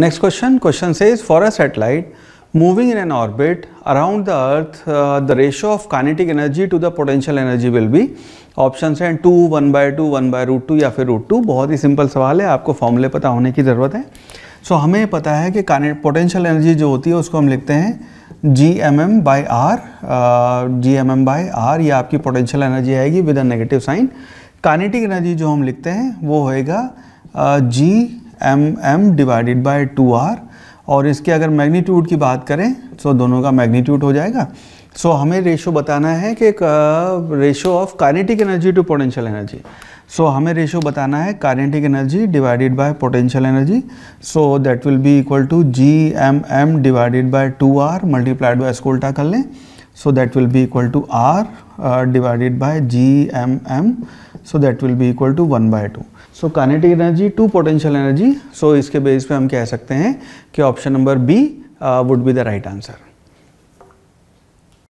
next question question से is for a satellite moving in an orbit around the earth the ratio of kinetic energy to the potential energy will be option हैं two one by two one by root two या फिर root two बहुत ही simple सवाल है आपको फॉर्मूले पता होने की ज़रूरत है सो so, हमें पता है कि पोटेंशियल एनर्जी जो होती है उसको हम लिखते हैं G M M by R G M M by R या आपकी पोटेंशियल एनर्जी आएगी with a negative sign kinetic energy जो हम लिखते हैं वो होएगा G uh, M M divided by two R और इसके अगर मैग्नीट्यूड की बात करें तो दोनों का मैग्नीट्यूड हो जाएगा सो so, हमें रेशो बताना है कि ratio of kinetic energy to potential energy so हमें रेशो बताना है kinetic energy divided by potential energy so that will be equal to G M M divided by two R multiplied by स्कोल्टा कर लें so that will be equal to R divided by G M M so that will be equal to one by two so kinetic energy to potential energy so इसके base पे हम कह सकते हैं कि option number B would be the right answer